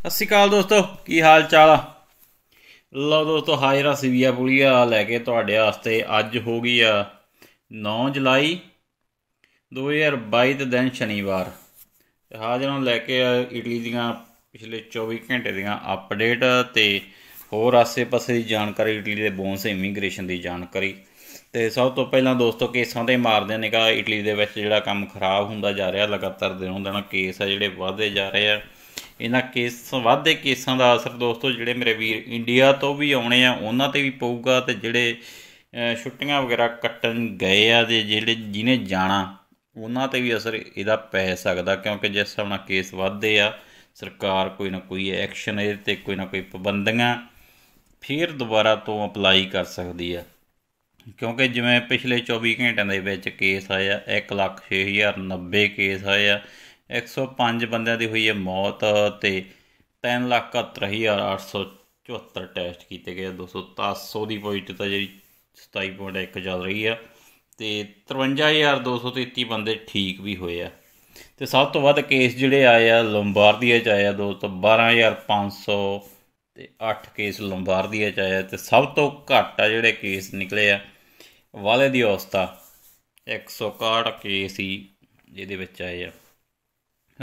ਸਤਿ ਸ਼੍ਰੀ ਅਕਾਲ ਦੋਸਤੋ ਕੀ ਹਾਲ ਚਾਲ ਆ ਲਓ ਦੋਸਤੋ ਹਾਜ਼ਰਾ ਸਿਵੀਆ ਪੁਲੀਆ ਲੈ ਕੇ ਤੁਹਾਡੇ ਵਾਸਤੇ ਅੱਜ ਹੋ ਗਈ ਆ 9 ਜੁਲਾਈ 2022 ਦੇ ਦਿਨ ਸ਼ਨੀਵਾਰ ਤੇ ਹਾਜ਼ਰਾਂ ਲੈ ਕੇ ਇਟਲੀ ਦੀਆਂ ਪਿਛਲੇ 24 ਘੰਟੇ ਦੀਆਂ ਅਪਡੇਟ ਤੇ ਹੋਰ ਆਸੇ-ਪਾਸੇ ਦੀ ਜਾਣਕਾਰੀ ਇਟਲੀ ਦੇ ਬੌਂਸ ਇਮੀਗ੍ਰੇਸ਼ਨ ਦੀ ਜਾਣਕਾਰੀ ਤੇ ਸਭ ਤੋਂ ਪਹਿਲਾਂ ਦੋਸਤੋ ਕੇਸਾਂ ਤੇ ਮਾਰਦੇ ਨੇ ਕਾ ਇਟਲੀ ਦੇ ਵਿੱਚ ਜਿਹੜਾ ਕੰਮ ਖਰਾਬ ਹੁੰਦਾ ਜਾ ਰਿਹਾ ਲਗਾਤਾਰ ਦਿਨੋਂ ਦਿਨ ਕੇਸ ਆ ਜਿਹੜੇ ਵਧਦੇ ਜਾ ਰਹੇ ਆ ਇਹਨਾਂ ਕੇਸ ਵਾਧੇ ਕੇਸਾਂ ਦਾ ਅਸਰ ਦੋਸਤੋ ਜਿਹੜੇ ਮੇਰੇ ਵੀਰ ਇੰਡੀਆ ਤੋਂ ਵੀ ਆਉਣੇ ਆ ਉਹਨਾਂ ਤੇ ਵੀ ਪਊਗਾ ਤੇ ਜਿਹੜੇ ਛੁੱਟੀਆਂ ਵਗੈਰਾ ਕੱਟਣ ਗਏ ਆ ਤੇ ਜਿਹੜੇ ਜਿਨੇ ਜਾਣਾ ਉਹਨਾਂ ਤੇ ਵੀ ਅਸਰ ਇਹਦਾ ਪੈ ਸਕਦਾ ਕਿਉਂਕਿ ਜਿਸ ਹਿਸਾਬ ਕੇਸ ਵਧਦੇ ਆ ਸਰਕਾਰ ਕੋਈ ਨਾ ਕੋਈ ਐਕਸ਼ਨ ਇਹਦੇ ਤੇ ਕੋਈ ਨਾ ਕੋਈ ਪਾਬੰਦੀਆਂ ਫਿਰ ਦੁਬਾਰਾ ਤੋਂ ਅਪਲਾਈ ਕਰ ਸਕਦੀ ਆ ਕਿਉਂਕਿ ਜਿਵੇਂ ਪਿਛਲੇ 24 ਘੰਟਿਆਂ ਦੇ ਵਿੱਚ ਕੇਸ ਆਇਆ 1 ਲੱਖ 6090 ਕੇਸ ਆਇਆ 105 ਬੰਦਿਆਂ ਦੀ ਹੋਈ ਹੈ ਮੌਤ ਤੇ 371874 ਟੈਸਟ ਕੀਤੇ ਗਏ 2700 ਦੀ ਪੋਜ਼ਿਟਿਵਤਾ ਜਿਹੜੀ 27.1 ਚੱਲ ਰਹੀ ਆ ਤੇ 53233 ਬੰਦੇ ਠੀਕ ਵੀ ਹੋਏ ਆ ਤੇ ਸਭ ਤੋਂ ਵੱਧ ਕੇਸ ਜਿਹੜੇ ਆਏ ਆ ਲੰਬਾਰਦੀਆ ਚ ਆਇਆ ਦੋਸਤੋ 12500 ਤੇ 8 ਕੇਸ ਲੰਬਾਰਦੀਆ ਚ ਆਇਆ ਤੇ ਸਭ ਤੋਂ ਘੱਟ ਆ ਜਿਹੜੇ ਕੇਸ ਨਿਕਲੇ ਆ ਵਾਲੇ ਦੀ ਔਸਤਾ 161 ਕੇਸ ਹੀ ਇਹਦੇ ਵਿੱਚ ਆਏ ਆ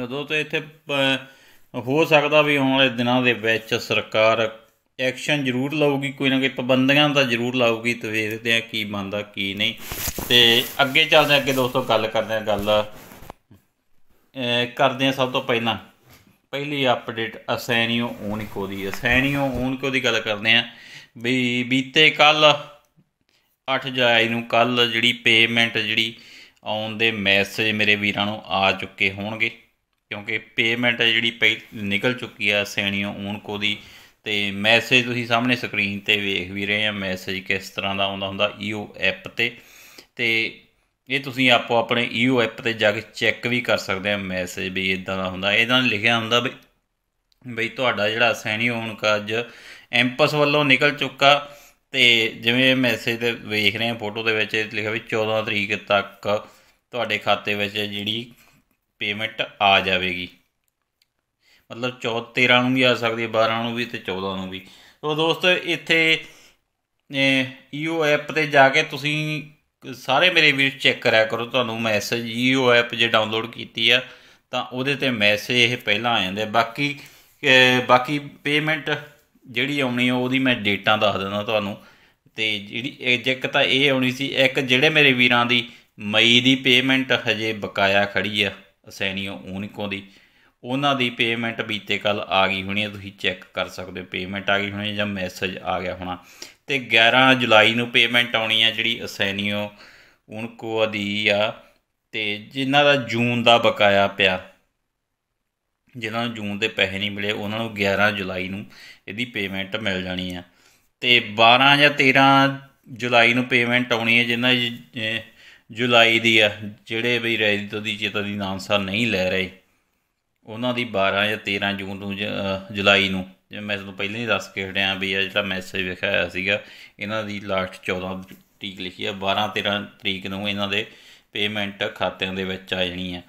ਉਦੋਂ ਤੇ ਇੱਥੇ ਹੋ ਸਕਦਾ ਵੀ ਆਉਣ ਵਾਲੇ ਦਿਨਾਂ ਦੇ ਵਿੱਚ ਸਰਕਾਰ ਐਕਸ਼ਨ ਜ਼ਰੂਰ ਲਾਊਗੀ ਕੋਈ ਨਾ ਕੋਈ ਪਾਬੰਦੀਆਂ ਤਾਂ ਜ਼ਰੂਰ ਲਾਊਗੀ ਤੇ ਵੇਖਦੇ ਆ ਕੀ ਬੰਦਾ ਕੀ ਨਹੀਂ ਤੇ ਅੱਗੇ ਚੱਲਦੇ ਆ ਅੱਗੇ ਦੋਸਤੋ ਗੱਲ ਕਰਦੇ ਆ ਗੱਲ ਕਰਦੇ ਆ ਸਭ ਤੋਂ ਪਹਿਲਾਂ ਪਹਿਲੀ ਅਪਡੇਟ ਅਸੈਨੀਓ ਓਨਿਕੋ ਦੀ ਅਸੈਨੀਓ ਓਨਕੋ ਦੀ ਗੱਲ ਕਰਦੇ ਆ ਵੀ ਬੀਤੇ ਕੱਲ 8 ਜੁਲਾਈ ਨੂੰ ਕੱਲ ਜਿਹੜੀ ਪੇਮੈਂਟ ਜਿਹੜੀ ਆਉਣ ਦੇ ਮੈਸੇਜ ਮੇਰੇ ਵੀਰਾਂ ਨੂੰ ਆ ਚੁੱਕੇ ਹੋਣਗੇ ਕਿਉਂਕਿ ਪੇਮੈਂਟ ਹੈ ਜਿਹੜੀ ਪਈ ਨਿਕਲ ਚੁੱਕੀ ਆ ਸੈਣੀਓ ਕੋ ਦੀ ਤੇ ਮੈਸੇਜ ਤੁਸੀਂ ਸਾਹਮਣੇ ਸਕਰੀਨ ਤੇ ਵੇਖ ਵੀ ਰਹੇ ਆ ਮੈਸੇਜ ਕਿਸ ਤਰ੍ਹਾਂ ਦਾ ਆਉਂਦਾ ਹੁੰਦਾ ਈਓ ਐਪ ਤੇ ਤੇ ਇਹ ਤੁਸੀਂ ਆਪੋ ਆਪਣੇ ਈਓ ਐਪ ਤੇ ਜਾ ਕੇ ਚੈੱਕ ਵੀ ਕਰ ਸਕਦੇ ਆ ਮੈਸੇਜ ਵੀ ਇਦਾਂ ਦਾ ਹੁੰਦਾ ਇਹਦਾਂ ਲਿਖਿਆ ਹੁੰਦਾ ਵੀ ਬਈ ਤੁਹਾਡਾ ਜਿਹੜਾ ਸੈਣੀ ਹੋਣ ਕੱਜ ਐਮਪਸ ਵੱਲੋਂ ਨਿਕਲ ਚੁੱਕਾ ਤੇ ਜਿਵੇਂ ਮੈਸੇਜ ਤੇ ਵੇਖ ਰਹੇ ਆ ਫੋਟੋ ਦੇ ਵਿੱਚ ਲਿਖਿਆ ਵੀ 14 ਤਰੀਕ ਤੱਕ ਤੁਹਾਡੇ ਖਾਤੇ ਵਿੱਚ ਜਿਹੜੀ ਪੇਮੈਂਟ ਆ ਜਾਵੇਗੀ ਮਤਲਬ 14 13 ਨੂੰ ਵੀ ਆ ਸਕਦੀ ਹੈ 12 ਨੂੰ ਵੀ ਤੇ 14 ਨੂੰ ਵੀ ਸੋ ਦੋਸਤ ਇੱਥੇ ਈਓ ਐਪ e ਤੇ ਜਾ ਕੇ ਤੁਸੀਂ ਸਾਰੇ ਮੇਰੇ ਵੀਰ ਚੈੱਕ ਕਰਿਆ ਕਰੋ ਤੁਹਾਨੂੰ ਮੈਸੇਜ ਈਓ ਐਪ ਜੇ ਡਾਊਨਲੋਡ ਕੀਤੀ ਆ ਤਾਂ ਉਹਦੇ ਤੇ ਮੈਸੇਜ ਇਹ ਪਹਿਲਾਂ ਆ ਜਾਂਦੇ ਬਾਕੀ ਬਾਕੀ ਪੇਮੈਂਟ ਜਿਹੜੀ ਆਉਣੀ ਆ ਉਹਦੀ ਮੈਂ ਡੇਟਾਂ ਦੱਸ ਦਿੰਦਾ ਤੁਹਾਨੂੰ ਤੇ ਜਿਹੜੀ ਇੱਕ ਤਾਂ ਇਹ ਆਉਣੀ ਸੀ ਇੱਕ ਜਿਹੜੇ ਮੇਰੇ ਵੀਰਾਂ ਦੀ ਮਈ ਦੀ ਪੇਮੈਂਟ ਹਜੇ ਬਕਾਇਆ ਖੜੀ ਆ ਅਸੈਨੀਓ ਊਨਿਕੋ ਦੀ ਉਹਨਾਂ ਦੀ ਪੇਮੈਂਟ ਬੀਤੇ ਕੱਲ ਆ ਗਈ ਹੋਣੀ ਹੈ ਤੁਸੀਂ ਚੈੱਕ ਕਰ ਸਕਦੇ ਹੋ ਪੇਮੈਂਟ ਆ ਗਈ ਹੋਣੀ ਹੈ ਜਾਂ ਮੈਸੇਜ ਆ ਗਿਆ ਹੋਣਾ ਤੇ 11 ਜੁਲਾਈ ਨੂੰ ਪੇਮੈਂਟ ਆਉਣੀ ਹੈ ਜਿਹੜੀ ਅਸੈਨੀਓ ਓਨਕੋ ਦੀ ਆ ਤੇ ਜਿਨ੍ਹਾਂ ਦਾ ਜੂਨ ਦਾ ਬਕਾਇਆ ਪਿਆ ਜਿਨ੍ਹਾਂ ਨੂੰ ਜੂਨ ਦੇ ਪੈਸੇ ਨਹੀਂ ਮਿਲੇ ਉਹਨਾਂ ਨੂੰ 11 ਜੁਲਾਈ ਨੂੰ ਇਹਦੀ ਪੇਮੈਂਟ ਮਿਲ ਜਾਣੀ ਆ ਤੇ 12 ਜਾਂ 13 ਜੁਲਾਈ ਨੂੰ ਪੇਮੈਂਟ ਆਉਣੀ ਹੈ ਜਿਨ੍ਹਾਂ ਜੁਲਾਈ ਦੀ ਆ ਜਿਹੜੇ ਵੀ ਤੋਂ ਦੀ ਚੇਤਾ ਦੀ ਨਾਮਸਰ ਨਹੀਂ ਲੈ ਰਹੇ ਉਹਨਾਂ ਦੀ 12 ਜਾਂ 13 ਜੂਨ ਨੂੰ ਜੁਲਾਈ ਨੂੰ ਜਿਵੇਂ ਮੈਂ ਤੁਹਾਨੂੰ ਪਹਿਲਾਂ ਹੀ ਦੱਸ ਕੇ ਹਟਿਆ ਵੀ ਆ ਜਿਹੜਾ ਮੈਸੇਜ ਵਿਖਾਇਆ ਸੀਗਾ ਇਹਨਾਂ ਦੀ ਲਾਸਟ 14 ਤਰੀਕ ਲਿਖੀ ਆ 12 13 ਤਰੀਕ ਨੂੰ ਇਹਨਾਂ ਦੇ ਪੇਮੈਂਟ ਖਾਤਿਆਂ ਦੇ ਵਿੱਚ ਆ ਜਾਣੀ ਆ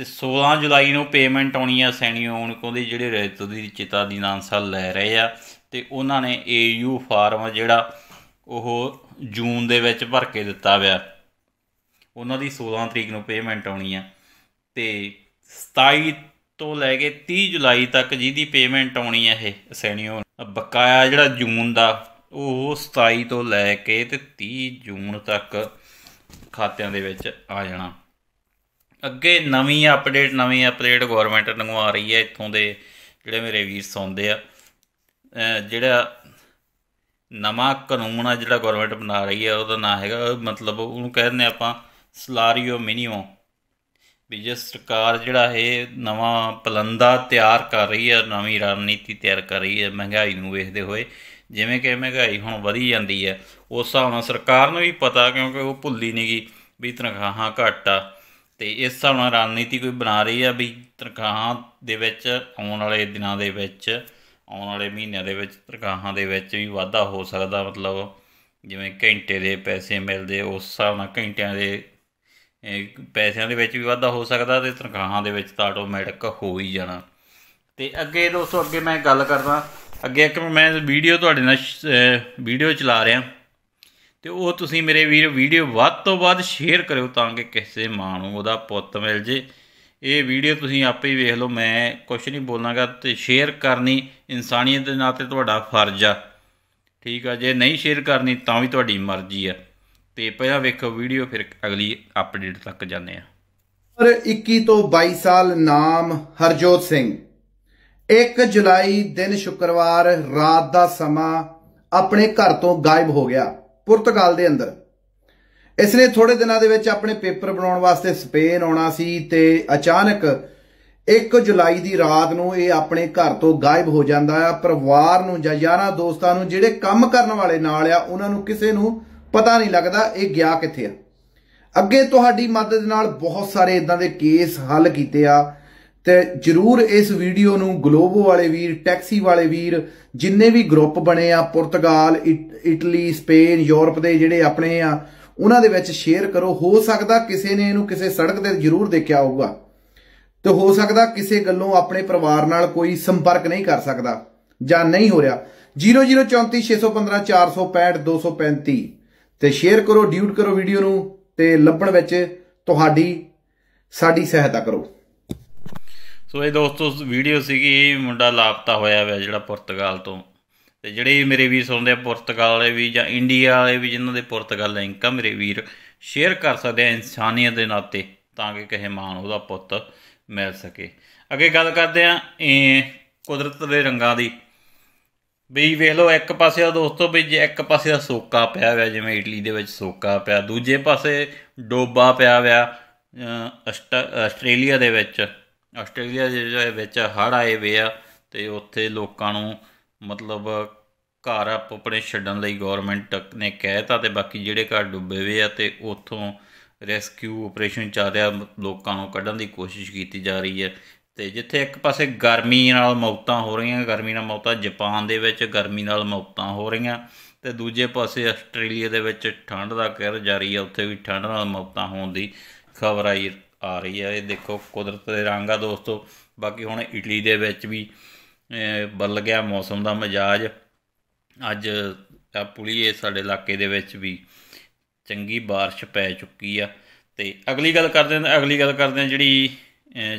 ਤੇ 16 ਜੁਲਾਈ ਨੂੰ ਪੇਮੈਂਟ ਆਉਣੀ ਆ ਸੈਨੀਓਨ ਕੋਂਦੇ ਜਿਹੜੇ ਰੈਤੋ ਦੀ ਚਿਤਾ ਦੀ ਨਾਂਸਾ ਲੈ ਰਹੇ ਆ ਤੇ ਉਹਨਾਂ ਨੇ ਏਯੂ ਫਾਰਮ ਜਿਹੜਾ ਉਹ ਜੂਨ ਦੇ ਵਿੱਚ ਭਰ ਕੇ ਦਿੱਤਾ ਵਿਆ ਉਹਨਾਂ ਦੀ 16 ਤਰੀਕ ਨੂੰ ਪੇਮੈਂਟ ਆਉਣੀ ਆ ਤੇ 27 ਤੋਂ ਲੈ ਕੇ 30 ਜੁਲਾਈ ਤੱਕ ਜਿਹਦੀ ਪੇਮੈਂਟ ਆਉਣੀ ਆ ਇਹ ਸੈਨੀਓ ਬਕਾਇਆ ਜਿਹੜਾ ਜੂਨ ਦਾ ਉਹ 27 ਤੋਂ ਲੈ ਕੇ ਤੇ 30 ਜੂਨ ਤੱਕ ਖਾਤਿਆਂ ਦੇ ਵਿੱਚ ਆ ਜਾਣਾ ਅੱਗੇ ਨਵੀਂ ਅਪਡੇਟ ਨਵੀਂ ਅਪਡੇਟ ਗਵਰਨਮੈਂਟ ਨੂੰ ਆ ਰਹੀ ਹੈ ਇੱਥੋਂ ਦੇ ਜਿਹੜੇ ਮੇਰੇ ਵੀਰ ਸੌਂਦੇ ਆ ਜਿਹੜਾ ਨਵਾਂ ਕਾਨੂੰਨ ਆ ਜਿਹੜਾ ਗਵਰਨਮੈਂਟ ਬਣਾ ਰਹੀ ਹੈ ਉਹਦਾ ਨਾਮ ਹੈਗਾ ਮਤਲਬ ਉਹਨੂੰ ਕਹਿੰਦੇ ਆਪਾਂ ਸਲਾਰੀਓ ਮਿਨੀਓ ਵੀ ਜੇ ਸਰਕਾਰ ਜਿਹੜਾ ਇਹ ਨਵਾਂ ਪਲੰਦਾ ਤਿਆਰ ਕਰ ਰਹੀ ਹੈ ਨਵੀਂ ਰਣਨੀਤੀ ਤਿਆਰ ਕਰ ਰਹੀ ਹੈ ਮਹਿੰਗਾਈ ਨੂੰ ਵੇਖਦੇ ਹੋਏ ਜਿਵੇਂ ਕਿ ਮਹਿੰਗਾਈ ਹੁਣ ਵਧੀ ਜਾਂਦੀ ਹੈ ਉਸ ਹਿਸਾਬ ਨਾਲ ਸਰਕਾਰ ਨੂੰ ਵੀ ਪਤਾ ਕਿਉਂਕਿ ਉਹ ਭੁੱਲੀ ਨਹੀਂਗੀ ਵੀ ਤਨਖਾਹਾਂ ਘਟਾ ਤੇ ਇਸ ਹਿਸਾਬ ਨਾਲ ਰਣਨੀਤੀ ਕੋਈ ਬਣਾ ਰਹੀ ਹੈ ਵੀ ਤਨਖਾਹਾਂ ਦੇ ਵਿੱਚ ਆਉਣ ਵਾਲੇ ਦਿਨਾਂ ਦੇ ਵਿੱਚ ਆਉਣ ਵਾਲੇ ਮਹੀਨਿਆਂ ਦੇ ਵਿੱਚ ਤਨਖਾਹਾਂ ਦੇ ਵਿੱਚ ਵੀ ਵਾਧਾ ਹੋ ਸਕਦਾ ਮਤਲਬ ਜਿਵੇਂ ਘੰਟੇ ਦੇ ਪੈਸੇ ਮਿਲਦੇ ਉਸ ਹਿਸਾਬ ਨਾਲ ਘੰਟਿਆਂ ਦੇ ਪੈਸਿਆਂ ਦੇ ਵਿੱਚ ਵੀ ਵਾਧਾ ਹੋ ਸਕਦਾ ਤੇ ਤਨਖਾਹਾਂ ਦੇ ਵਿੱਚ ਤਾਂ ਆਟੋਮੈਟਿਕ ਹੋ ਹੀ ਜਾਣਾ ਤੇ ਅੱਗੇ ਦੋਸਤੋ ਅੱਗੇ ਮੈਂ ਗੱਲ ਕਰਦਾ ਅੱਗੇ ਇੱਕ ਮੈਂ ਵੀਡੀਓ ਤੁਹਾਡੇ ਨਾਲ ਵੀਡੀਓ ਚਲਾ ਰਿਹਾ ਤੇ ਉਹ ਤੁਸੀਂ ਮੇਰੇ ਵੀਰ ਵੀਡੀਓ ਵੱਧ ਤੋਂ ਵੱਧ ਸ਼ੇਅਰ ਕਰਿਓ ਤਾਂ ਕਿ ਕਿਸੇ ਮਾਂ ਨੂੰ ਉਹਦਾ ਪੁੱਤ ਮਿਲ ਜੇ ਇਹ ਵੀਡੀਓ ਤੁਸੀਂ ਆਪੇ ਹੀ ਵੇਖ ਲਓ ਮੈਂ ਕੁਝ ਨਹੀਂ ਬੋਲਾਂਗਾ ਤੇ ਸ਼ੇਅਰ ਕਰਨੀ ਇਨਸਾਨੀਅਤ ਦੇ ਨਾਤੇ ਤੁਹਾਡਾ ਫਰਜ਼ ਆ ਠੀਕ ਆ ਜੇ ਨਹੀਂ ਸ਼ੇਅਰ ਕਰਨੀ ਤਾਂ ਵੀ ਤੁਹਾਡੀ ਮਰਜ਼ੀ ਆ ਤੇ ਪਹਿਲਾਂ ਵੇਖੋ ਵੀਡੀਓ ਫਿਰ ਅਗਲੀ ਅਪਡੇਟ ਤੱਕ ਜਾਂਦੇ ਆ ਪਰ 21 ਤੋਂ 22 ਸਾਲ ਨਾਮ ਹਰਜੋਤ ਸਿੰਘ 1 ਜੁਲਾਈ ਦਿਨ ਸ਼ੁੱਕਰਵਾਰ ਰਾਤ ਦਾ ਸਮਾਂ ਆਪਣੇ ਘਰ ਤੋਂ ਗਾਇਬ ਹੋ ਗਿਆ ਪੁਰਤਗਾਲ ਦੇ ਅੰਦਰ ਇਸ ਨੇ ਥੋੜੇ ਦਿਨਾਂ ਦੇ ਵਿੱਚ ਆਪਣੇ ਪੇਪਰ ਬਣਾਉਣ ਵਾਸਤੇ ਸਪੇਨ ਆਉਣਾ ਸੀ ਤੇ ਅਚਾਨਕ 1 ਜੁਲਾਈ ਦੀ ਰਾਤ ਨੂੰ ਇਹ ਆਪਣੇ ਘਰ ਤੋਂ ਗਾਇਬ ਹੋ ਜਾਂਦਾ ਆ ਪਰਿਵਾਰ ਨੂੰ ਜਾਂ ਯਾਰਾਂ ਦੋਸਤਾਂ ਨੂੰ ਜਿਹੜੇ ਕੰਮ ਕਰਨ ਵਾਲੇ ਨਾਲ ਆ ਉਹਨਾਂ ਨੂੰ ਕਿਸੇ ਨੂੰ ਪਤਾ ਨਹੀਂ ਲੱਗਦਾ ਇਹ ਗਿਆ ਕਿੱਥੇ ਆ ਅੱਗੇ ਤੁਹਾਡੀ ਮਦਦ ਨਾਲ ਬਹੁਤ ਸਾਰੇ ਇਦਾਂ ਦੇ ਕੇਸ ਹੱਲ ਕੀਤੇ ਆ ਤੇ ਜਰੂਰ ਇਸ ਵੀਡੀਓ ਨੂੰ ਗਲੋਬੋ ਵਾਲੇ ਵੀਰ ਟੈਕਸੀ ਵਾਲੇ ਵੀਰ ਜਿੰਨੇ ਵੀ ਗਰੁੱਪ ਬਣੇ ਆ ਪੁਰਤਗਾਲ ਇਟਲੀ ਸਪੇਨ ਯੂਰਪ ਦੇ ਜਿਹੜੇ ਆਪਣੇ ਆ ਉਹਨਾਂ ਦੇ ਵਿੱਚ ਸ਼ੇਅਰ ਕਰੋ ਹੋ ਸਕਦਾ ਕਿਸੇ ਨੇ ਇਹਨੂੰ ਕਿਸੇ ਸੜਕ ਤੇ ਜ਼ਰੂਰ ਦੇਖਿਆ ਹੋਊਗਾ ਤੇ ਹੋ ਸਕਦਾ ਕਿਸੇ ਗੱਲੋਂ ਆਪਣੇ ਪਰਿਵਾਰ ਨਾਲ ਕੋਈ ਸੰਪਰਕ ਨਹੀਂ ਕਰ ਸਕਦਾ ਜਾਂ ਨਹੀਂ ਹੋ ਰਿਹਾ 0034615465235 ਤੇ ਸ਼ੇਅਰ ਕਰੋ ਡਿਊਟ ਕਰੋ ਵੀਡੀਓ ਨੂੰ ਤੇ ਲੱਭਣ ਵਿੱਚ ਤੁਹਾਡੀ ਸਾਡੀ ਸਹਾਇਤਾ ਕਰੋ ਸੋ ਇਹ ਦੋਸਤੋ ਵੀਡੀਓ ਸੀਗੀ ਮੁੰਡਾ ਲਾਪਤਾ ਹੋਇਆ ਹੋਇਆ ਜਿਹੜਾ ਪੁਰਤਗਾਲ ਤੋਂ ਤੇ ਜਿਹੜੇ ਮੇਰੇ ਵੀਰ ਸੁਣਦੇ ਆ ਪੁਰਤਗਾਲ ਵਾਲੇ ਵੀ ਜਾਂ ਇੰਡੀਆ ਵਾਲੇ ਵੀ ਜਿਨ੍ਹਾਂ ਦੇ ਪੁਰਤਗਾਲ ਦਾ ਇਨਕਮ ਮੇਰੇ ਵੀਰ ਸ਼ੇਅਰ ਕਰ ਸਕਦੇ ਆ ਇਨਸਾਨੀਅਤ ਦੇ ਨਾਤੇ ਤਾਂ ਕਿ ਕਹੇ ਮਾਨ ਉਹਦਾ ਪੁੱਤ ਮਿਲ ਸਕੇ ਅੱਗੇ ਗੱਲ ਕਰਦੇ ਆ ਇਹ ਕੁਦਰਤ ਦੇ ਰੰਗਾਂ ਦੀ ਵੀ ਵੇਖ ਲਓ ਇੱਕ ਪਾਸੇ ਆ ਦੋਸਤੋ ਵੀ ਜੇ ਇੱਕ ਪਾਸੇ ਦਾ ਸੋਕਾ ਪਿਆ ਹੋਇਆ ਜਿਵੇਂ ਇਟਲੀ ਦੇ ਵਿੱਚ ਸੋਕਾ ਪਿਆ ਦੂਜੇ ਪਾਸੇ ਡੋਬਾ ਪਿਆ ਹੋਇਆ ਆਸਟ੍ਰੇਲੀਆ ਦੇ ਵਿੱਚ ਆਸਟ੍ਰੇਲੀਆ ਦੇ ਵਿੱਚ ਹੜ ਆਏ ਵੇ ਆ ਤੇ ਉੱਥੇ ਲੋਕਾਂ ਨੂੰ ਮਤਲਬ ਘਰ ਆਪਣੇ ਛੱਡਣ ਲਈ ਗਵਰਨਮੈਂਟ ਨੇ ਕਹਿਤਾ ਤੇ ਬਾਕੀ ਜਿਹੜੇ ਘਰ ਡੁੱਬੇ ਵੇ ਆ ਤੇ ਉਥੋਂ ਰੈਸਕਿਊ ਆਪਰੇਸ਼ਨ ਚੱਲ ਰਿਹਾ ਲੋਕਾਂ ਨੂੰ ਕੱਢਣ ਦੀ ਕੋਸ਼ਿਸ਼ ਕੀਤੀ ਜਾ ਰਹੀ ਹੈ ਤੇ ਜਿੱਥੇ ਇੱਕ ਪਾਸੇ ਗਰਮੀ ਨਾਲ ਮੌਤਾਂ ਹੋ ਰਹੀਆਂ ਗਰਮੀ ਨਾਲ ਮੌਤਾਂ ਜਾਪਾਨ ਦੇ ਵਿੱਚ ਗਰਮੀ ਨਾਲ ਮੌਤਾਂ ਹੋ ਰਹੀਆਂ ਤੇ ਦੂਜੇ ਪਾਸੇ ਆਸਟ੍ਰੇਲੀਆ ਦੇ ਵਿੱਚ ਠੰਡ ਦਾ ਕਹਿਰ ਜਾਰੀ ਹੈ ਉੱਥੇ ਵੀ ਠੰਡ ਨਾਲ ਮੌਤਾਂ ਹੋਣ ਦੀ ਖਬਰ ਆਈ ਆ ਰਹੀ ਹੈ ਇਹ ਦੇਖੋ ਕੁਦਰਤ ਦੇ ਰੰਗ ਆ ਦੋਸਤੋ ਬਾਕੀ ਹੁਣ ਇਟਲੀ ਦੇ ਵਿੱਚ ਵੀ ਬਦਲ ਗਿਆ ਮੌਸਮ ਦਾ ਮਜਾਜ ਅੱਜ ਆ ਪੁਲੀਏ ਸਾਡੇ ਇਲਾਕੇ ਦੇ ਵਿੱਚ ਵੀ ਚੰਗੀ بارش ਪੈ ਚੁੱਕੀ ਆ ਤੇ ਅਗਲੀ ਗੱਲ ਕਰਦੇ ਹਾਂ ਅਗਲੀ ਗੱਲ ਕਰਦੇ ਹਾਂ ਜਿਹੜੀ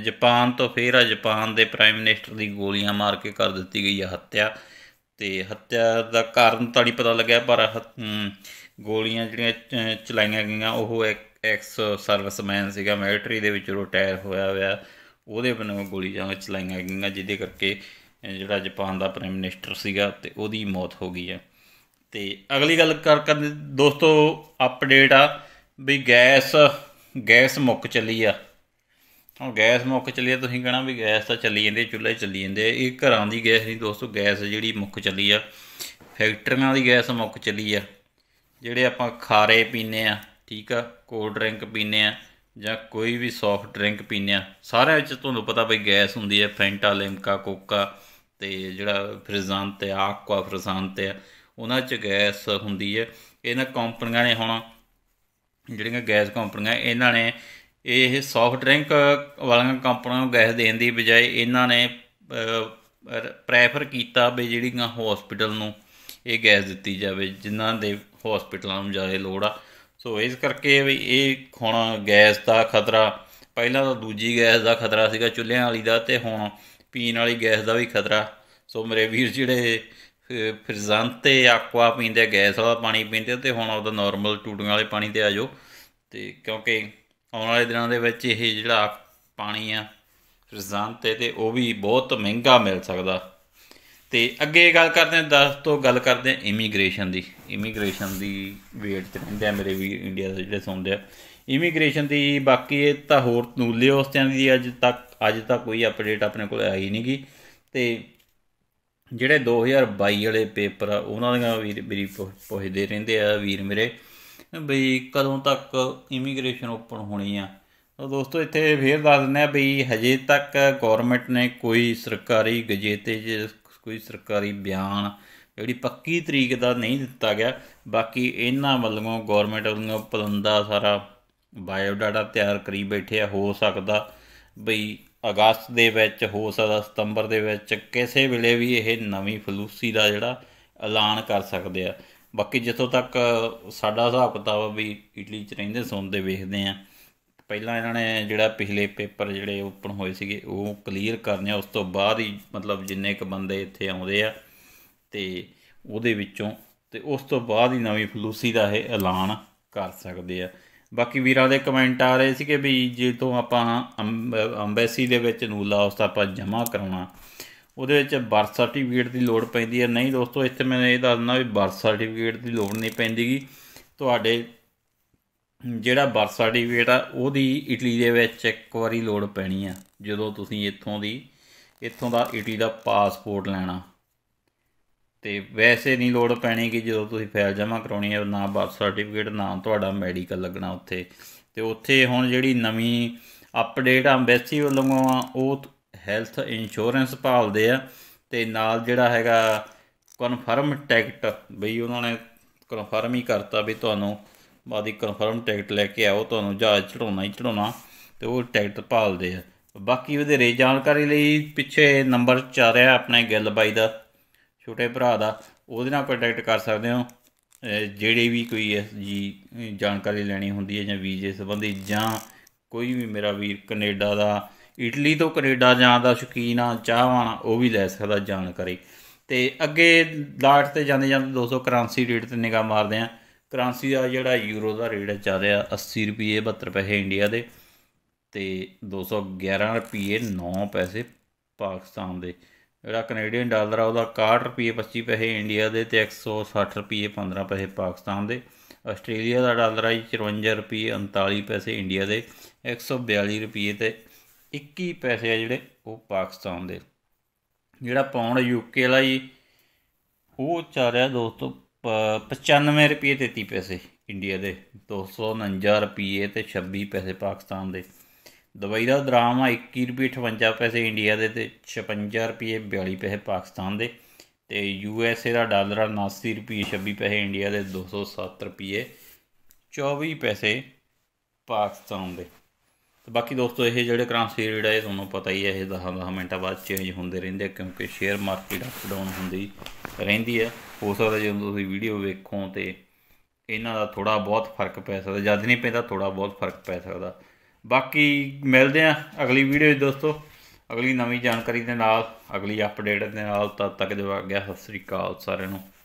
ਜਾਪਾਨ ਤੋਂ ਫੇਰ ਆ ਜਾਪਾਨ ਦੇ ਪ੍ਰਾਈਮ ਮਿਨਿਸਟਰ ਦੀ ਗੋਲੀਆਂ ਮਾਰ ਕੇ ਕਰ ਦਿੱਤੀ ਗਈ ਹੈ ਹੱਤਿਆ ਤੇ ਹੱਤਿਆ ਦਾ ਕਾਰਨ ਤਾਂ ਨਹੀਂ ਪਤਾ ਲੱਗਿਆ ਪਰ ਗੋਲੀਆਂ ਜਿਹੜੀਆਂ ਚਲਾਈਆਂ ਗਈਆਂ ਉਹ ਇੱਕ ਐਕਸ ਸਰਵਿਸਮੈਨ ਸੀਗਾ ਮਿਲਟਰੀ ਦੇ ਵਿੱਚ ਰਿਟਾਇਰ ਹੋਇਆ ਹੋਇਆ ਉਹਦੇ ਗੋਲੀ ਗੋਲੀਆਂ ਚਲਾਈਆਂ ਗਈਆਂ ਜਿਹਦੇ ਕਰਕੇ ਜਿਹੜਾ ਜਾਪਾਨ ਦਾ ਪ੍ਰਾਈਮ ਮਿਨਿਸਟਰ ਸੀਗਾ ਤੇ ਉਹਦੀ ਮੌਤ ਹੋ ਗਈ ਹੈ ਤੇ ਅਗਲੀ ਗੱਲ ਕਰ ਕਰ ਦੋਸਤੋ ਅਪਡੇਟ ਆ ਵੀ ਗੈਸ ਗੈਸ ਮੁੱਕ ਚੱਲੀ ਆ ਹੁਣ ਗੈਸ ਮੁੱਕ ਚੱਲੀ ਆ ਤੁਸੀਂ ਕਹਣਾ ਵੀ ਗੈਸ ਤਾਂ ਚੱਲੀ ਜਾਂਦੀ ਚੁੱਲ੍ਹੇ ਚੱਲੀ ਜਾਂਦੇ ਇਹ ਘਰਾਂ ਦੀ ਗੈਸ ਨਹੀਂ ਦੋਸਤੋ ਗੈਸ ਜਿਹੜੀ ਮੁੱਕ ਚੱਲੀ ਆ ਫੈਕਟਰੀਆਂ ਦੀ ਗੈਸ ਮੁੱਕ ਚੱਲੀ ਆ ਜਿਹੜੇ ਆਪਾਂ ਖਾਰੇ ਪੀਨੇ ਆ ਠੀਕ ਆ ਕੋਲਡ ਡਰਿੰਕ ਪੀਨੇ ਆ ਜਾਂ ਕੋਈ ਵੀ ਸੌਫਟ ਡਰਿੰਕ ਪੀਨੇ ਆ ਸਾਰਿਆਂ ਵਿੱਚ ਤੁਹਾਨੂੰ ਪਤਾ ਬਈ ਗੈਸ ਹੁੰਦੀ ਹੈ ਫੈਂਟਾ ਲਿਮਕਾ ਕੋਕਾ ਤੇ ਜਿਹੜਾ ਫ੍ਰਿਜ਼ਾਂ ਤੇ ਆਕਵਾ ਫ੍ਰਿਜ਼ਾਂ ਤੇ ਉਹਨਾਂ 'ਚ ਗੈਸ ਹੁੰਦੀ ਹੈ ਇਹਨਾਂ ਕੰਪਨੀਆਂ ਨੇ ਹੁਣ ਜਿਹੜੀਆਂ ਗੈਸ ਕੰਪਨੀਆਂ ਇਹਨਾਂ ਨੇ ਇਹ ਸੌਫਟ ਡਰਿੰਕ ਵਾਲੀਆਂ ਕੰਪਨੀਆਂ ਨੂੰ ਗੈਸ ਦੇਣ ਦੀ ਬਜਾਏ ਇਹਨਾਂ ਨੇ ਪ੍ਰੈਫਰ ਕੀਤਾ ਵੀ ਜਿਹੜੀਆਂ ਹਸਪੀਟਲ ਨੂੰ ਇਹ ਗੈਸ ਦਿੱਤੀ ਜਾਵੇ ਜਿਨ੍ਹਾਂ ਦੇ ਹਸਪੀਟਲਾਂ ਨੂੰ ਜ਼ਿਆਦਾ ਲੋੜ ਆ ਸੋ ਇਸ ਕਰਕੇ ਵੀ ਇਹ ਹੁਣ ਗੈਸ ਦਾ ਖਤਰਾ ਪਹਿਲਾਂ ਤਾਂ ਦੂਜੀ ਗੈਸ ਦਾ ਖਤਰਾ ਸੀਗਾ ਚੁੱਲ੍ਹਿਆਂ ਵਾਲੀ ਦਾ ਤੇ ਹੁਣ ਪੀਣ ਵਾਲੀ ਗੈਸ ਦਾ ਵੀ ਖਤਰਾ ਸੋ ਮੇਰੇ ਵੀਰ ਜਿਹੜੇ ਫਿਰਜ਼ਾਂ ਤੇ ਆਕਵਾ ਪੀਂਦੇ ਗੈਸ ਵਾਲਾ ਪਾਣੀ ਪੀਂਦੇ ਤੇ ਹੁਣ ਉਹਦਾ ਨਾਰਮਲ ਟੂਟੀਆਂ ਵਾਲੇ ਪਾਣੀ ਤੇ ਆ ਜਾਓ ਤੇ ਕਿਉਂਕਿ ਆਉਣ ਵਾਲੇ ਦਿਨਾਂ ਦੇ ਵਿੱਚ ਇਹ ਜਿਹੜਾ ਪਾਣੀ ਆ ਰਜ਼ਾਨ ਤੇ ਤੇ ਉਹ ਵੀ ਬਹੁਤ ਮਹਿੰਗਾ ਮਿਲ ਸਕਦਾ ਤੇ ਅੱਗੇ ਗੱਲ ਕਰਦੇ ਹਾਂ ਦਸ ਤੋਂ ਗੱਲ ਕਰਦੇ ਹਾਂ ਇਮੀਗ੍ਰੇਸ਼ਨ ਦੀ ਇਮੀਗ੍ਰੇਸ਼ਨ ਦੀ ਵੇਟ ਤੇ ਰਹਿੰਦੇ ਆ ਮੇਰੇ ਵੀ ਇੰਡੀਆ ਦੇ ਜਿਹੜੇ ਸੁਣਦੇ ਆ ਇਮੀਗ੍ਰੇਸ਼ਨ ਦੀ ਬਾਕੀ ਇਹ ਤਾਂ ਹੋਰ ਨੂਲੇ ਤਿਆਂ ਦੀ ਅੱਜ ਤੱਕ ਅੱਜ ਤੱਕ ਕੋਈ ਅਪਡੇਟ ਆਪਣੇ ਕੋਲ ਆਈ ਨਹੀਂ ਗਈ ਤੇ ਜਿਹੜੇ 2022 ਵਾਲੇ ਪੇਪਰ ਆ ਉਹਨਾਂ ਦੀਆਂ ਵੀ ਬਰੀਫ ਪੁੱਛਦੇ ਰਹਿੰਦੇ ਆ ਵੀਰ ਮੇਰੇ ਬਈ ਕਦੋਂ ਤੱਕ ਇਮੀਗ੍ਰੇਸ਼ਨ ਓਪਨ ਹੋਣੀ ਆ ਤਾਂ ਦੋਸਤੋ ਇੱਥੇ ਫੇਰ ਦੱਸ ਦਿੰਦੇ ਆ ਬਈ ਹਜੇ ਤੱਕ ਗਵਰਨਮੈਂਟ ਨੇ ਕੋਈ ਸਰਕਾਰੀ ਗਜੇਤੇ 'ਚ ਕੋਈ ਸਰਕਾਰੀ ਬਿਆਨ ਜਿਹੜੀ ਪੱਕੀ ਤਰੀਕ ਦਾ ਨਹੀਂ ਦਿੱਤਾ ਗਿਆ ਬਾਕੀ ਇਹਨਾਂ ਵੱਲੋਂ ਗਵਰਨਮੈਂਟ ਵੱਲੋਂ ਪਲੰਦਾ ਸਾਰਾ ਬਾਇਓ ਡਾਟਾ ਤਿਆਰ ਕਰੀ ਬੈਠੇ ਆ ਹੋ ਸਕਦਾ ਬਈ ਅਗਸਤ ਦੇ ਵਿੱਚ ਹੋ ਸਕਦਾ ਸਤੰਬਰ ਦੇ ਵਿੱਚ ਕਿਸੇ ਵੇਲੇ ਵੀ ਇਹ ਨਵੀਂ ਫਲੂਸੀ ਦਾ ਜਿਹੜਾ ਐਲਾਨ ਕਰ ਸਕਦੇ ਆ ਬਾਕੀ ਜਿੱਥੋਂ ਤੱਕ ਸਾਡਾ ਹਿਸਾਬ ਕਿਤਾਬ ਵੀ ਇਟਲੀ 'ਚ ਰਹਿੰਦੇ ਸੁਣਦੇ ਵੇਖਦੇ ਆ ਪਹਿਲਾਂ ਇਹਨਾਂ ਨੇ ਜਿਹੜਾ ਪਿਛਲੇ ਪੇਪਰ ਜਿਹੜੇ ਓਪਨ ਹੋਏ ਸੀਗੇ ਉਹ ਕਲੀਅਰ ਕਰਨੇ ਆ ਉਸ ਤੋਂ ਬਾਅਦ ਹੀ ਮਤਲਬ ਜਿੰਨੇ ਕ ਬੰਦੇ ਇੱਥੇ ਆਉਂਦੇ ਆ ਤੇ ਉਹਦੇ ਵਿੱਚੋਂ ਤੇ ਉਸ ਤੋਂ ਬਾਅਦ ਹੀ ਨਵੀਂ ਫਲੂਸੀ ਦਾ ਇਹ ਐਲਾਨ ਕਰ ਸਕਦੇ ਆ ਬਾਕੀ ਵੀਰਾਂ ਦੇ ਕਮੈਂਟ ਆ ਰਹੇ ਸੀਗੇ ਵੀ ਜੇ ਤੋਂ ਆਪਾਂ ਅੰਬੈਸੀ ਦੇ ਵਿੱਚ ਨੂਲਾ ਉਸ ਦਾ ਆਪਾਂ ਜਮ੍ਹਾਂ ਕਰਾਉਣਾ ਉਹਦੇ ਵਿੱਚ ਬਰਥ ਸਰਟੀਫਿਕੇਟ ਦੀ ਲੋੜ ਪੈਂਦੀ ਹੈ ਨਹੀਂ ਦੋਸਤੋ ਇੱਥੇ ਮੈਂ ਇਹ ਦੱਸ ਦਿੰਦਾ ਵੀ ਬਰਥ ਸਰਟੀਫਿਕੇਟ ਦੀ ਲੋੜ ਨਹੀਂ ਪੈਂਦੀਗੀ ਤੁਹਾਡੇ ਜਿਹੜਾ ਬਰਥ ਸਰਟੀਫਿਕੇਟ ਆ ਉਹਦੀ ਇਟਲੀ ਦੇ ਵਿੱਚ ਇੱਕ ਵਾਰੀ ਲੋੜ ਪੈਣੀ ਆ ਜਦੋਂ ਤੁਸੀਂ ਇੱਥੋਂ ਦੀ ਇੱਥੋਂ ਦਾ ਇਟਲੀ ਦਾ ਪਾਸਪੋਰਟ ਲੈਣਾ ਤੇ ਵੈਸੇ ਨਹੀਂ ਲੋੜ ਪੈਣੀ ਕਿ ਜਦੋਂ ਤੁਸੀਂ ਫਾਈਲ ਜਮ੍ਹਾਂ ਕਰਾਉਣੀ ਹੈ ਨਾ ਬਰਥ ਸਰਟੀਫਿਕੇਟ ਨਾ ਤੁਹਾਡਾ ਮੈਡੀਕਲ ਲੱਗਣਾ ਉੱਥੇ ਤੇ ਉੱਥੇ ਹੁਣ ਜਿਹੜੀ ਨਵੀਂ ਅਪਡੇਟ ਐਮਬੈਸੀ ਵੱਲੋਂ ਆ ਉਹ ਹੈਲਥ ਇੰਸ਼ੋਰੈਂਸ ਭਾਲਦੇ ਆ ਤੇ ਨਾਲ ਜਿਹੜਾ ਹੈਗਾ ਕਨਫਰਮ ਟਿਕਟ ਬਈ ਉਹਨਾਂ ਨੇ ਕਨਫਰਮ ਹੀ ਕਰਤਾ ਵੀ ਤੁਹਾਨੂੰ ਬਾਦੀ ਕਨਫਰਮ ਟਿਕਟ ਲੈ ਕੇ ਆਓ ਤੁਹਾਨੂੰ ਜਹਾਜ਼ ਚੜਾਉਣਾ ਹੀ ਚੜਾਉਣਾ ਤੇ ਉਹ ਟਿਕਟ ਭਾਲਦੇ ਆ ਬਾਕੀ ਵਧੇਰੇ ਜਾਣਕਾਰੀ ਲਈ ਪਿੱਛੇ ਨੰਬਰ ਚੱਲ ਰਿਹਾ ਆਪਣੇ ਗਿੱਲ ਬਾਈ ਦਾ ਛੋਟੇ ਭਰਾ ਦਾ ਉਹਦੇ ਨਾਲ ਕੰਟੈਕਟ ਕਰ ਸਕਦੇ ਹੋ ਜਿਹੜੇ ਵੀ ਕੋਈ ਜੀ ਜਾਣਕਾਰੀ ਲੈਣੀ ਹੁੰਦੀ ਹੈ ਜਾਂ ਵੀਜ਼ੇ ਸੰਬੰਧੀ ਜਾਂ ਕੋਈ ਵੀ ਮੇਰਾ ਵੀਰ ਕੈਨੇਡਾ ਦਾ ਇਟਲੀ ਤੋਂ ਕੈਨੇਡਾ ਜਾਣ ਦਾ ਸ਼ੌਕੀਨ ਆ ਚਾਹਵਾਨ ਉਹ ਵੀ ਲੈ ਸਕਦਾ ਜਾਣਕਾਰੀ ਤੇ ਅੱਗੇ ਲਾਟ ਤੇ ਜਾਂਦੇ ਜਾਂਦੇ 200 ਕਰੰਸੀ ਰੇਟ ਤੇ ਨਿਗਾਹ ਮਾਰਦੇ ਆ ਕਰੰਸੀ ਦਾ ਜਿਹੜਾ ਯੂਰੋ ਦਾ ਰੇਟ ਚੱਲ ਰਿਹਾ 80 ਰੁਪਏ 72 ਪੈਸੇ ਇੰਡੀਆ ਦੇ ਤੇ 211 ਰੁਪਏ 9 ਪੈਸੇ ਪਾਕਿਸਤਾਨ ਦੇ ਜਿਹੜਾ ਕੈਨੇਡੀਅਨ ਡਾਲਰ ਆ ਉਹਦਾ 61 ਰੁਪਏ 25 ਪੈਸੇ ਇੰਡੀਆ ਦੇ ਤੇ 160 ਰੁਪਏ 15 ਪੈਸੇ ਪਾਕਿਸਤਾਨ ਦੇ ਆਸਟ੍ਰੇਲੀਆ ਦਾ ਡਾਲਰ ਆ 54 ਰੁਪਏ 39 ਪੈਸੇ ਇੰਡੀਆ ਦੇ 142 ਰੁਪਏ ਤੇ 21 ਪੈਸੇ ਆ ਜਿਹੜੇ ਉਹ ਪਾਕਿਸਤਾਨ ਦੇ ਜਿਹੜਾ ਪੌਂਡ ਯੂਕੇ ਵਾਲਾ ਜੀ ਉਹ ਚੱਲ ਰਿਹਾ ਦੋਸਤੋ 95 ਰੁਪਏ ਤੇ 30 ਪੈਸੇ ਇੰਡੀਆ ਦੇ 249 ਰੁਪਏ ਤੇ 26 ਪੈਸੇ ਪਾਕਿਸਤਾਨ ਦੇ ਦੁਬਈ ਦਾ ਦਰਾਮ ਆ 21 ਰੁਪਏ 58 ਪੈਸੇ ਇੰਡੀਆ ਦੇ ਤੇ 56 ਰੁਪਏ 42 ਪੈਸੇ ਪਾਕਿਸਤਾਨ ਦੇ ਤੇ ਯੂ ਐਸ ਏ ਦਾ ਡਾਲਰ 79 ਰੁਪਏ 26 ਪੈਸੇ ਇੰਡੀਆ ਦੇ 207 ਰੁਪਏ 24 ਪੈਸੇ ਪਾਕਿਸਤਾਨ ਦੇ ਤੇ ਬਾਕੀ ਦੋਸਤੋ ਇਹ ਜਿਹੜੇ ਕਰੰਸੀ ਰੇਟ ਆ ਇਹ ਤੁਹਾਨੂੰ ਪਤਾ ਹੀ ਹੈ ਇਹ 10-10 ਮਿੰਟਾਂ ਬਾਅਦ ਚੇਂਜ ਹੁੰਦੇ ਰਹਿੰਦੇ ਕਿਉਂਕਿ ਸ਼ੇਅਰ ਮਾਰਕੀਟ ਅਪ ਡਾਊਨ ਹੁੰਦੀ ਰਹਿੰਦੀ ਹੈ ਹੋ ਸਕਦਾ ਜੇ ਤੁਸੀਂ ਵੀਡੀਓ ਵੇਖੋ ਤੇ ਇਹਨਾਂ ਦਾ ਥੋੜਾ ਬਹੁਤ ਫਰਕ ਪੈ ਸਕਦਾ ਜਦ ਨਹੀਂ ਪੈਂਦਾ ਥੋੜਾ ਬਹੁਤ ਫਰਕ ਪੈ ਸਕਦਾ ਬਾਕੀ ਮਿਲਦੇ ਆ ਅਗਲੀ ਵੀਡੀਓ ਵਿੱਚ ਦੋਸਤੋ ਅਗਲੀ ਨਵੀਂ ਜਾਣਕਾਰੀ ਦੇ ਨਾਲ ਅਗਲੀ ਅਪਡੇਟ ਦੇ ਨਾਲ ਤਦ ਤੱਕ ਦੇ ਗਿਆ ਸਤਿ ਸ੍ਰੀ ਅਕਾਲ ਸਾਰਿਆਂ ਨੂੰ